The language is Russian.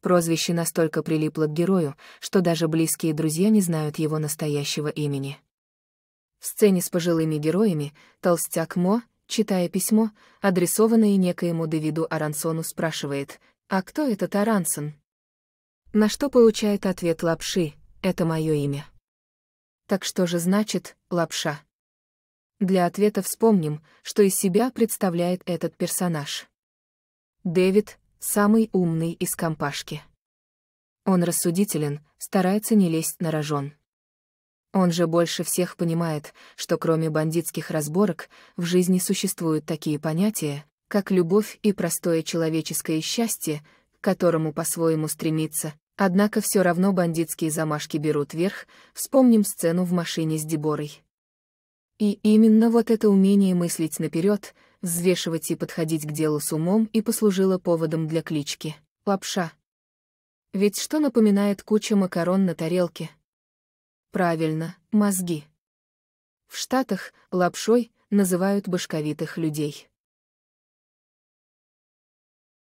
Прозвище настолько прилипло к герою, что даже близкие друзья не знают его настоящего имени. В сцене с пожилыми героями толстяк Мо, читая письмо, адресованное некоему Дэвиду Арансону, спрашивает «А кто этот Арансон?» На что получает ответ Лапши «Это мое имя». Так что же значит «Лапша»? Для ответа вспомним, что из себя представляет этот персонаж. Дэвид Самый умный из компашки. Он рассудителен, старается не лезть на рожон. Он же больше всех понимает, что кроме бандитских разборок в жизни существуют такие понятия, как любовь и простое человеческое счастье, к которому по-своему стремится, однако все равно бандитские замашки берут верх, вспомним сцену в машине с Деборой. И именно вот это умение мыслить наперед, взвешивать и подходить к делу с умом и послужило поводом для клички «Лапша». Ведь что напоминает куча макарон на тарелке? Правильно, мозги. В Штатах лапшой называют башковитых людей.